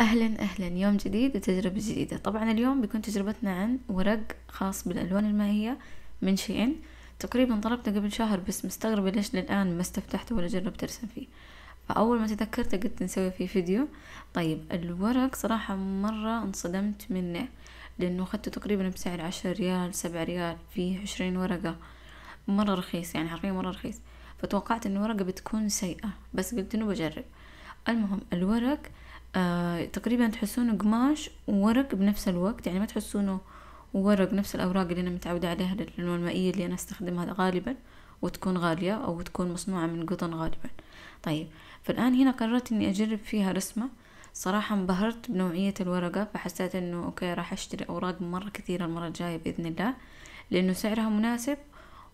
أهلا أهلا يوم جديد وتجربة جديدة طبعا اليوم بيكون تجربتنا عن ورق خاص بالألوان المائية من شيئين تقريبا طلبته قبل شهر بس مستغربة ليش للآن ما استفتحته ولا جربت أرسم فيه فأول ما تذكرت قلت نسوي فيه فيديو طيب الورق صراحة مرة انصدمت منه لأنه أخدته تقريبا بسعر عشر ريال سبع ريال فيه عشرين ورقة مرة رخيص يعني حرفيا مرة رخيص فتوقعت إن الورقة بتكون سيئة بس قلت إنه بجرب المهم الورق آه تقريبا تحسونه قماش وورق بنفس الوقت يعني ما تحسونه ورق نفس الأوراق اللي أنا متعودة عليها للألوان المائية اللي أنا استخدمها غالبا وتكون غالية أو تكون مصنوعة من قطن غالبا طيب فالآن هنا قررت إني أجرب فيها رسمة صراحة انبهرت بنوعية الورقة فحسيت إنه أوكي راح أشتري أوراق مرة كثيرة المرة الجاية بإذن الله لأنه سعرها مناسب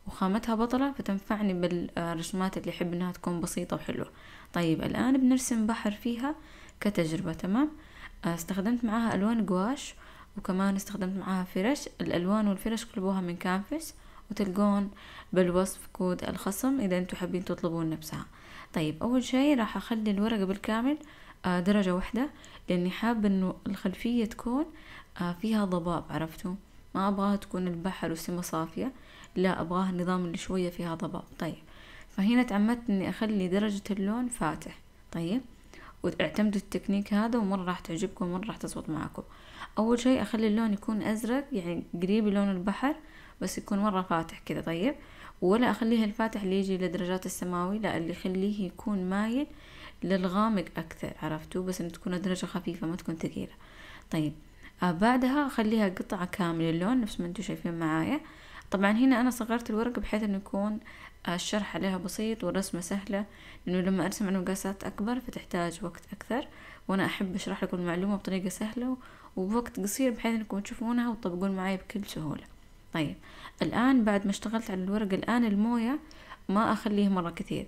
وخامتها بطلة فتنفعني بالرسمات اللي أحب إنها تكون بسيطة وحلوة طيب الآن بنرسم بحر فيها كتجربة تمام آه، استخدمت معاها ألوان جواش وكمان استخدمت معاها فرش الألوان والفرش كلبوها من كانفس وتلقون بالوصف كود الخصم إذا أنتم حابين تطلبون نفسها طيب أول شي راح أخلي الورقة بالكامل آه، درجة واحدة لأني حابة أنه الخلفية تكون آه، فيها ضباب عرفتوا ما أبغاها تكون البحر والسما صافية لا أبغاها النظام اللي شوية فيها ضباب طيب فهنا تعمدت أني أخلي درجة اللون فاتح طيب واعتمدوا التكنيك هذا ومرة راح تعجبكم ومرة راح تزبط معاكم اول شيء اخلي اللون يكون ازرق يعني قريب لون البحر بس يكون مرة فاتح كذا طيب ولا اخليه الفاتح اللي يجي لدرجات السماوي لا اللي يخليه يكون مايل للغامق اكثر عرفتوا بس ان تكون درجة خفيفة ما تكون ثقيلة طيب آه، بعدها اخليها قطعة كاملة اللون نفس ما انتم شايفين معايا طبعا هنا انا صغرت الورق بحيث انه يكون الشرح عليها بسيط والرسمة سهلة لأنه لما أرسم على مقاسات أكبر فتحتاج وقت أكثر وأنا أحب أشرح لكم المعلومة بطريقة سهلة وبوقت قصير بحيث أنكم تشوفونها وتطبقون معي بكل سهولة طيب الآن بعد ما اشتغلت على الورق الآن الموية ما أخليه مرة كثير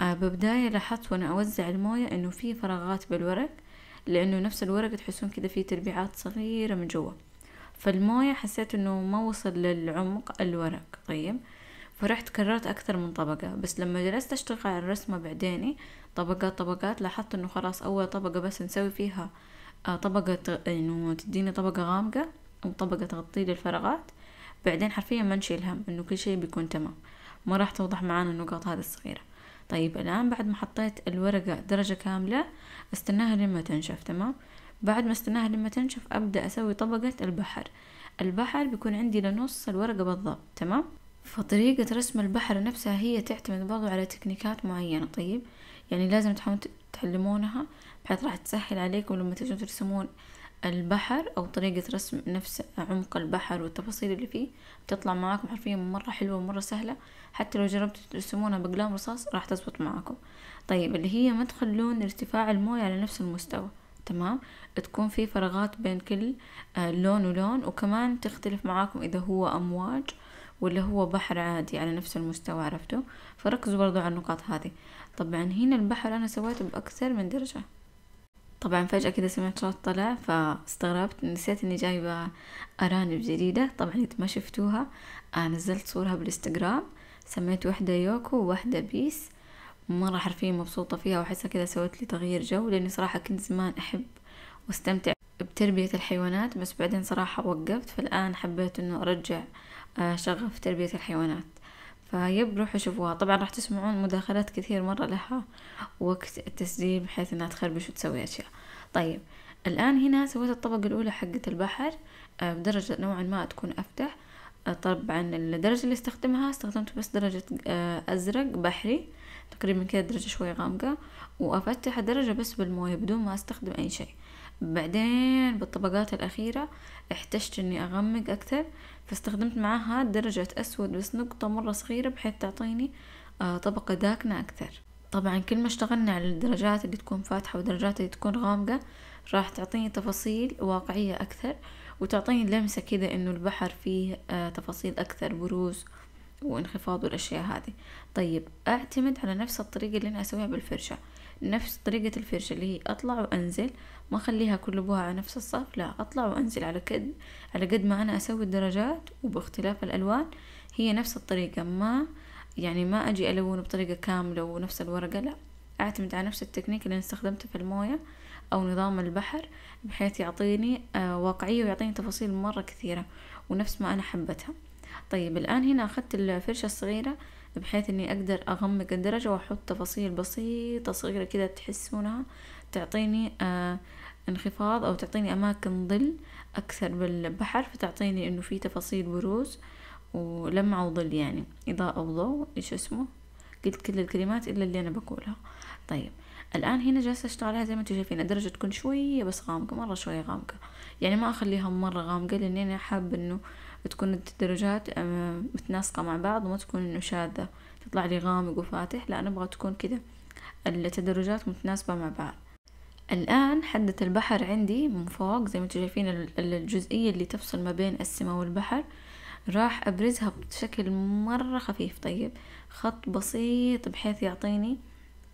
آه ببداية لاحظت وأنا أوزع الموية أنه في فراغات بالورق لأنه نفس الورق تحسون كده في تربيعات صغيرة من جوا فالموية حسيت أنه ما وصل للعمق الورق طيب فرحت كررت أكثر من طبقة بس لما جلست أشتغل على الرسمة بعديني طبقات طبقات لاحظت إنه خلاص أول طبقة بس نسوي فيها آه، طبقة إنه تديني طبقة غامقة وطبقة تغطي لي الفراغات بعدين حرفيا ما نشيل هم إنه كل شيء بيكون تمام ما راح توضح معانا النقاط هذه الصغيرة طيب الآن بعد ما حطيت الورقة درجة كاملة استناها لما تنشف تمام بعد ما استناها لما تنشف أبدأ أسوي طبقة البحر البحر بيكون عندي لنص الورقة بالضبط تمام فطريقة رسم البحر نفسها هي تعتمد برضو على تكنيكات معينة طيب يعني لازم تحاولون تتعلمونها بحيث راح تسهل عليكم لما تجون ترسمون البحر أو طريقة رسم نفس عمق البحر والتفاصيل اللي فيه تطلع معاكم حرفيا مرة حلوة ومرة سهلة حتى لو جربتوا ترسمونها بقلم رصاص راح تزبط معاكم طيب اللي هي ما تخلون ارتفاع الموية على نفس المستوى تمام تكون في فراغات بين كل آه، لون ولون وكمان تختلف معاكم إذا هو أمواج واللي هو بحر عادي على نفس المستوى عرفتوا فركزوا برضو على النقاط هذه طبعا هنا البحر انا سويته باكثر من درجة طبعا فجأة كده سمعت صوت طلع فاستغربت نسيت اني جايبة ارانب جديدة طبعا اذا ما شفتوها آه، نزلت صورها بالانستغرام سميت واحدة يوكو وواحدة بيس مرة حرفيا مبسوطة فيها وأحسها كده سوت لي تغيير جو لأني صراحة كنت زمان أحب واستمتع بتربية الحيوانات بس بعدين صراحة وقفت فالآن حبيت أنه أرجع شغف تربية الحيوانات فيب روحوا شوفوها طبعا راح تسمعون مداخلات كثير مرة لها وقت التسجيل بحيث انها تخربش وتسوي اشياء طيب الان هنا سويت الطبقة الاولى حقة البحر آه، بدرجة نوعا ما تكون افتح آه، طبعا الدرجة اللي استخدمها استخدمت بس درجة آه، ازرق بحري تقريبا كده درجة شوي غامقة وافتح الدرجة بس بالموية بدون ما استخدم اي شيء بعدين بالطبقات الأخيرة احتجت أني أغمق أكثر فاستخدمت معاها درجة أسود بس نقطة مرة صغيرة بحيث تعطيني آه، طبقة داكنة أكثر طبعا كل ما اشتغلنا على الدرجات اللي تكون فاتحة والدرجات اللي تكون غامقة راح تعطيني تفاصيل واقعية أكثر وتعطيني لمسة كده إنه البحر فيه آه، تفاصيل أكثر بروز وانخفاض والأشياء هذه طيب أعتمد على نفس الطريقة اللي أنا أسويها بالفرشة نفس طريقة الفرشة اللي هي أطلع وأنزل ما أخليها ابوها على نفس الصف لا أطلع وأنزل على قد على قد ما أنا أسوي الدرجات وباختلاف الألوان هي نفس الطريقة ما يعني ما أجي ألون بطريقة كاملة ونفس الورقة لا أعتمد على نفس التكنيك اللي استخدمته في الموية أو نظام البحر بحيث يعطيني آه، واقعية ويعطيني تفاصيل مرة كثيرة ونفس ما أنا حبتها طيب الآن هنا أخذت الفرشة الصغيرة بحيث أني أقدر أغمق الدرجة وأحط تفاصيل بسيطة صغيرة كذا تحسونها تعطيني آه انخفاض أو تعطيني أماكن ظل أكثر بالبحر فتعطيني إنه في تفاصيل بروز ولمعة وظل يعني إضاءة وضوء إيش اسمه قلت كل الكلمات إلا اللي أنا بقولها طيب الآن هنا جالسة أشتغل زي ما انتم شايفين الدرجة تكون شوية بس غامقة مرة شوية غامقة يعني ما أخليها مرة غامقة لأني أنا حابة إنه تكون الدرجات آه، متناسقة مع بعض وما تكون إنه شاذة تطلع لي غامق وفاتح لا أنا أبغى تكون كده التدرجات متناسبة مع بعض الآن حدة البحر عندي من فوق زي ما انتم شايفين الجزئية اللي تفصل ما بين السماء والبحر راح أبرزها بشكل مرة خفيف طيب خط بسيط بحيث يعطيني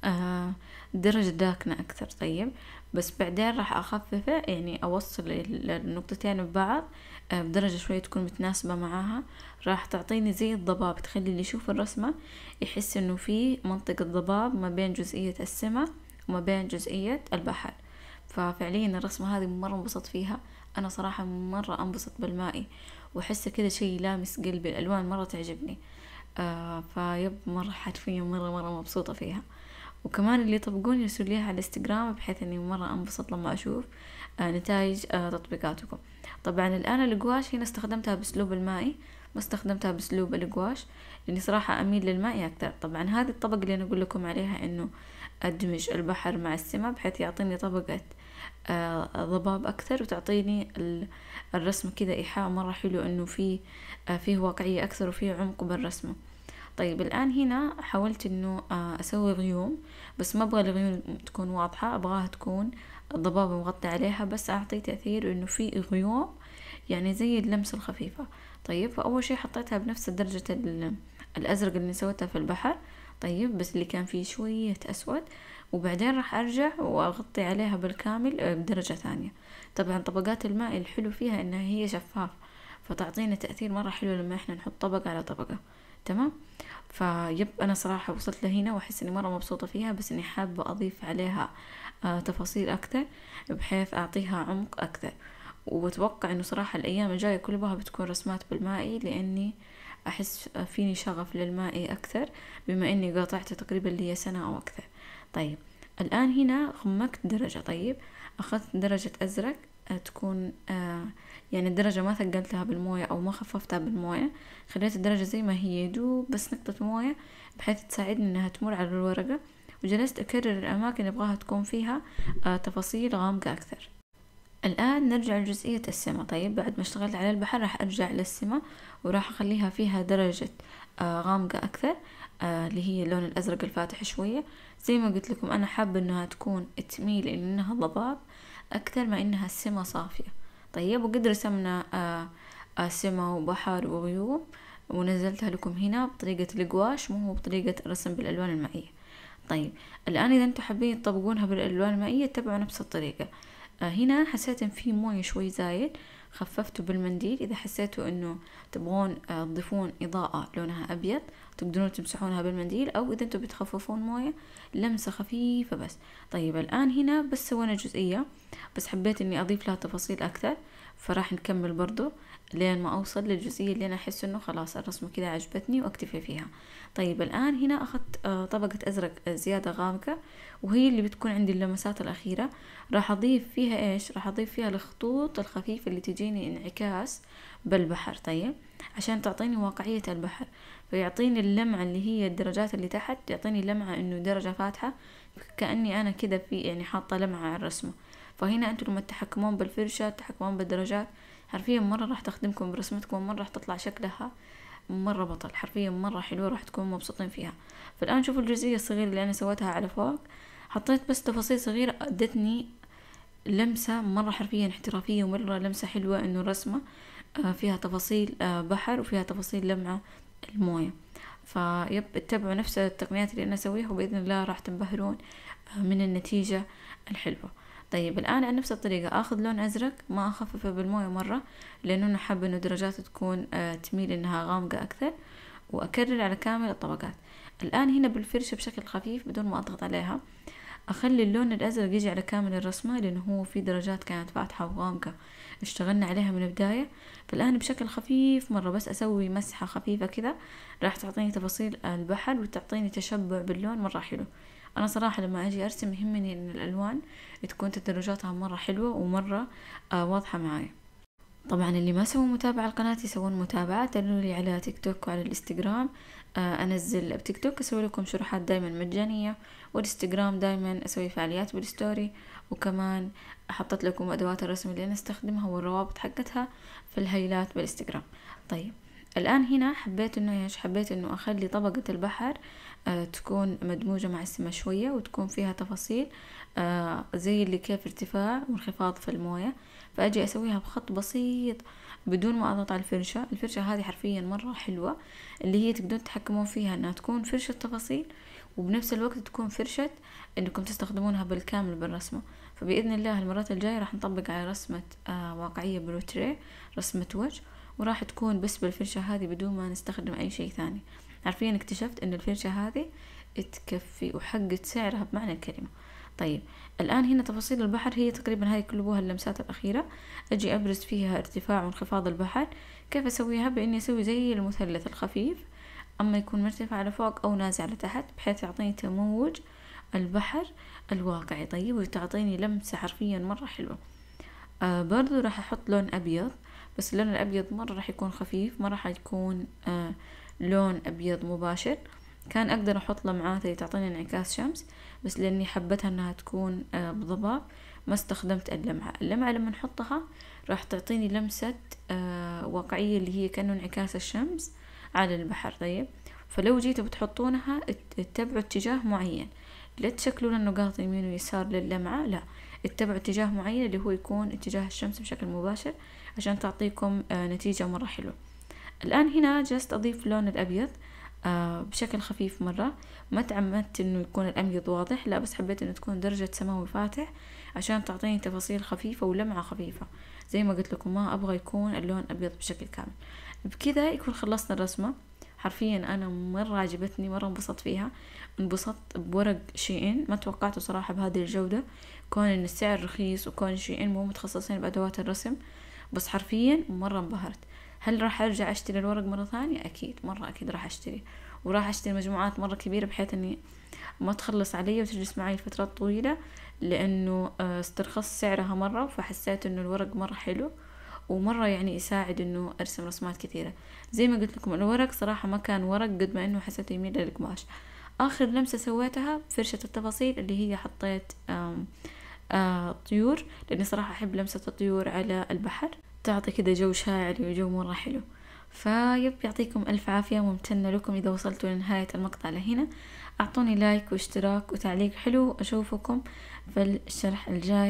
آه، درجة داكنة أكثر طيب بس بعدين راح أخففه يعني أوصل النقطتين ببعض آه، بدرجة شوية تكون متناسبة معاها راح تعطيني زي الضباب تخلي اللي يشوف الرسمة يحس إنه في منطقة ضباب ما بين جزئية السماء وما بين جزئية البحر ففعليا الرسمة هذه مرة انبسطت فيها أنا صراحة مرة انبسط بالمائي وأحسه كذا شي لامس قلبي الألوان مرة تعجبني آه فيب مرة حرفيا مرة مرة مبسوطة فيها وكمان اللي يطبقون يرسلوا لي على الانستغرام بحيث اني مرة انبسط لما اشوف آه نتائج آه تطبيقاتكم طبعا الان القواش هنا استخدمتها باسلوب المائي ما استخدمتها باسلوب القواش لاني صراحة اميل للمائي اكثر طبعا هذا الطبق اللي انا اقول لكم عليها انه أدمج البحر مع السماء بحيث يعطيني طبقة آه، ضباب أكثر وتعطيني الرسم كذا إيحاء مرة حلو إنه في آه، فيه واقعية أكثر وفي عمق بالرسمة طيب الآن هنا حاولت إنه آه، أسوي غيوم بس ما أبغى الغيوم تكون واضحة أبغاها تكون الضباب مغطي عليها بس أعطي تأثير إنه في غيوم يعني زي اللمسة الخفيفة طيب فأول شي حطيتها بنفس درجة الأزرق اللي سويتها في البحر طيب بس اللي كان فيه شوية أسود وبعدين راح أرجع وأغطي عليها بالكامل آه، بدرجة ثانية طبعا طبقات الماء الحلو فيها إنها هي شفاف فتعطينا تأثير مرة حلو لما إحنا نحط طبقة على طبقة تمام فيب أنا صراحة وصلت لهنا وأحس إني مرة مبسوطة فيها بس إني حابة أضيف عليها آه، تفاصيل أكثر بحيث أعطيها عمق أكثر وأتوقع إنه صراحة الأيام الجاية كلها بتكون رسمات بالمائي لأني أحس فيني شغف للمائي أكثر بما أني قاطعته تقريبا لي سنة أو أكثر طيب الآن هنا غمقت درجة طيب أخذت درجة أزرق آه، تكون آه يعني الدرجة ما ثقلتها بالموية أو ما خففتها بالموية خليت الدرجة زي ما هي يدوب بس نقطة موية بحيث تساعدني إنها تمر على الورقة وجلست أكرر الأماكن اللي أبغاها تكون فيها آه تفاصيل غامقة أكثر الآن نرجع لجزئية السمة طيب بعد ما اشتغلت على البحر راح أرجع للسمة وراح أخليها فيها درجة آه، غامقة أكثر آه، اللي هي اللون الأزرق الفاتح شوية زي ما قلت لكم أنا حابة أنها تكون تميل إنها ضباب أكثر ما إنها السمة صافية طيب وقد رسمنا آه، سمة وبحر وغيوم ونزلتها لكم هنا بطريقة القواش مو بطريقة الرسم بالألوان المائية طيب الآن إذا أنتم حابين تطبقونها بالألوان المائية تبعوا نفس الطريقة آه، هنا حسيت ان في مويه شوي زايد خففته بالمنديل اذا حسيتوا انه تبغون آه، تضيفون اضاءه لونها ابيض تقدرون تمسحونها بالمنديل او اذا انتم بتخففون مويه لمسه خفيفه بس طيب الان هنا بس سوينا جزئيه بس حبيت اني اضيف لها تفاصيل اكثر فراح نكمل برضو لين ما اوصل للجزئية اللي انا احس انه خلاص الرسمة كده عجبتني واكتفي فيها طيب الان هنا اخذت آه، طبقة ازرق آه، زيادة غامقة وهي اللي بتكون عندي اللمسات الاخيرة راح اضيف فيها ايش راح اضيف فيها الخطوط الخفيفة اللي تجيني انعكاس بالبحر طيب عشان تعطيني واقعية البحر فيعطيني اللمعة اللي هي الدرجات اللي تحت يعطيني لمعة انه درجة فاتحة كأني انا كده في يعني حاطة لمعة على الرسمة فهنا انتم لما تتحكمون بالفرشة تتحكمون بالدرجات حرفيا مرة راح تخدمكم برسمتكم مرة راح تطلع شكلها مرة بطل حرفيا مرة حلوة راح تكونوا مبسوطين فيها فالآن شوفوا الجزئية الصغيرة اللي أنا سويتها على فوق حطيت بس تفاصيل صغيرة أدتني لمسة مرة حرفيا احترافية ومرة لمسة حلوة إنه الرسمة آه، فيها تفاصيل آه، بحر وفيها تفاصيل لمعة الموية فيب اتبعوا نفس التقنيات اللي أنا أسويها وبإذن الله راح تنبهرون آه، من النتيجة الحلوة طيب الآن عن نفس الطريقة أخذ لون أزرق ما أخففه بالموية مرة لأنه أنا حابة إنه درجاته تكون آه، تميل إنها غامقة أكثر وأكرر على كامل الطبقات الآن هنا بالفرشة بشكل خفيف بدون ما أضغط عليها أخلي اللون الأزرق يجي على كامل الرسمة لأنه هو في درجات كانت فاتحة وغامقة اشتغلنا عليها من البداية فالآن بشكل خفيف مرة بس أسوي مسحة خفيفة كذا راح تعطيني تفاصيل البحر وتعطيني تشبع باللون مرة حلو انا صراحه لما اجي ارسم يهمني ان الالوان تكون تدرجاتها مره حلوه ومره آه واضحه معايا طبعا اللي ما سووا متابعة لقناتي يسوون متابعة تابعوا لي على تيك توك وعلى الانستغرام آه انزل بتيك توك اسوي لكم شروحات دايما مجانية والانستغرام دايما اسوي فعاليات بالستوري وكمان حطيت لكم ادوات الرسم اللي انا استخدمها والروابط حقتها في الهيلات بالانستغرام طيب الان هنا حبيت انه ايش حبيت انه اخلي طبقة البحر آه، تكون مدموجة مع شوية وتكون فيها تفاصيل آه، زي اللي كيف ارتفاع وانخفاض في الموية فأجي أسويها بخط بسيط بدون ما أضغط على الفرشة الفرشة هذه حرفيا مرة حلوة اللي هي تقدرون تتحكمون فيها أنها تكون فرشة تفاصيل وبنفس الوقت تكون فرشة أنكم تستخدمونها بالكامل بالرسمة فبإذن الله المرات الجاية راح نطبق على رسمة آه، واقعية بروتري رسمة وجه وراح تكون بس بالفرشة هذه بدون ما نستخدم أي شيء ثاني حرفيا اكتشفت ان الفرشة هذه تكفي وحقت سعرها بمعنى الكلمة طيب الآن هنا تفاصيل البحر هي تقريبا هاي كلبوها اللمسات الأخيرة أجي أبرز فيها ارتفاع وانخفاض البحر كيف أسويها بإني أسوي زي المثلث الخفيف أما يكون مرتفع فوق أو نازع تحت بحيث يعطيني تموج البحر الواقعي طيب وتعطيني لمسة حرفيا مرة حلوة آه برضو راح أحط لون أبيض بس اللون الأبيض مرة راح يكون خفيف ما راح يكون آه، لون أبيض مباشر كان أقدر أحط لمعات اللي تعطيني انعكاس شمس بس لأني حبتها أنها تكون آه، بضباب ما استخدمت اللمعة اللمعة لما نحطها راح تعطيني لمسة آه، واقعية اللي هي كأنه انعكاس الشمس على البحر طيب فلو جيتوا بتحطونها اتبعوا اتجاه معين لا تشكلون النقاط يمين ويسار للمعة لا اتبعوا اتجاه معين اللي هو يكون اتجاه الشمس بشكل مباشر عشان تعطيكم آه، نتيجة مرة حلوة الآن هنا جلست أضيف لون الأبيض آه، بشكل خفيف مرة ما تعمدت انه يكون الابيض واضح لا بس حبيت انه تكون درجة سماوي فاتح عشان تعطيني تفاصيل خفيفة ولمعة خفيفة زي ما قلت لكم ما ابغى يكون اللون ابيض بشكل كامل بكذا يكون خلصنا الرسمة حرفيا انا مره عجبتني مره انبسطت فيها انبسطت بورق شيئين ما توقعته صراحه بهذه الجوده كون ان السعر رخيص وكون شيئين مو متخصصين بادوات الرسم بس حرفيا مره انبهرت هل راح ارجع اشتري الورق مره ثانيه اكيد مره اكيد راح اشتري وراح اشتري مجموعات مره كبيره بحيث اني ما تخلص علي وتجلس معي لفترات طويله لانه آه، استرخص سعرها مره فحسيت انه الورق مره حلو ومرة يعني يساعد انه ارسم رسمات كثيرة زي ما قلت لكم الورق صراحة ما كان ورق قد ما انه حسيت يميل للقماش اخر لمسة سويتها فرشة التفاصيل اللي هي حطيت آم آم آه، طيور لاني صراحة احب لمسة الطيور على البحر تعطي كده جو شاعري وجو مرة حلو فيب يعطيكم ألف عافية ممتنة لكم إذا وصلتوا لنهاية المقطع لهنا أعطوني لايك واشتراك وتعليق حلو أشوفكم في الشرح الجاي